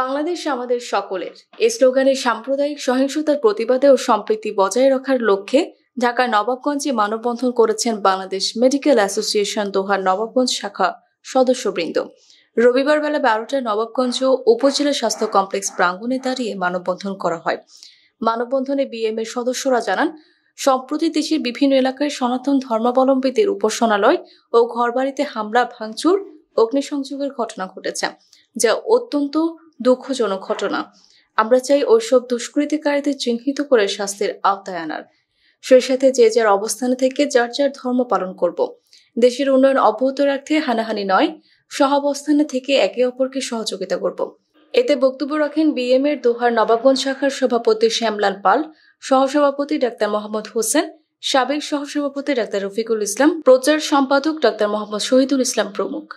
বাংলাদেশ আমাদের সকলের এ স্লোগানে সাম্প্রদায়িক সহিংসতার প্রতিবাদে ও সম্প্রীতি বজায় রাখার লক্ষ্যে ঢাকার নবাবগঞ্জে মানববন্ধন করেছেন বাংলাদেশ মেডিকেল অ্যাসোসিয়েশন দোহার নবাবগঞ্জ শাখা সদস্যবৃন্দ রবিবার বেলা বারোটায় নবাবগঞ্জ উপজেলা স্বাস্থ্য কমপ্লেক্স প্রাঙ্গণে দাঁড়িয়ে মানববন্ধন করা হয় মানববন্ধনে বিএম এর সদস্যরা জানান সম্প্রতি দেশের বিভিন্ন এলাকায় সনাতন ধর্মাবলম্বীদের উপাসনালয় ও ঘরবাড়িতে হামলা ভাঙচুর অগ্নিসংযোগের ঘটনা ঘটেছে যা অত্যন্ত দুঃখজনক ঘটনা আমরা চাই ওইসব দুষ্কৃতিকারীদের চিহ্নিত করে শাস্তির আওতায় আনার সেই সাথে যে যার অবস্থানে থেকে যার যার ধর্ম পালন করব দেশের উন্নয়ন অব্যাহত রাখতে হানাহানি নয় সহাবস্থানে থেকে একে অপরকে সহযোগিতা করব এতে বক্তব্য রাখেন বিএম এর দোহার নবাবগঞ্জ শাখার সভাপতি শ্যামলাল পাল সহসভাপতি ডাক্তার মোহাম্মদ হোসেন সাবেক সহসভাপতি ডাক্তার রফিকুল ইসলাম প্রচার সম্পাদক ডাক্তার মোহাম্মদ শহীদুল ইসলাম প্রমুখ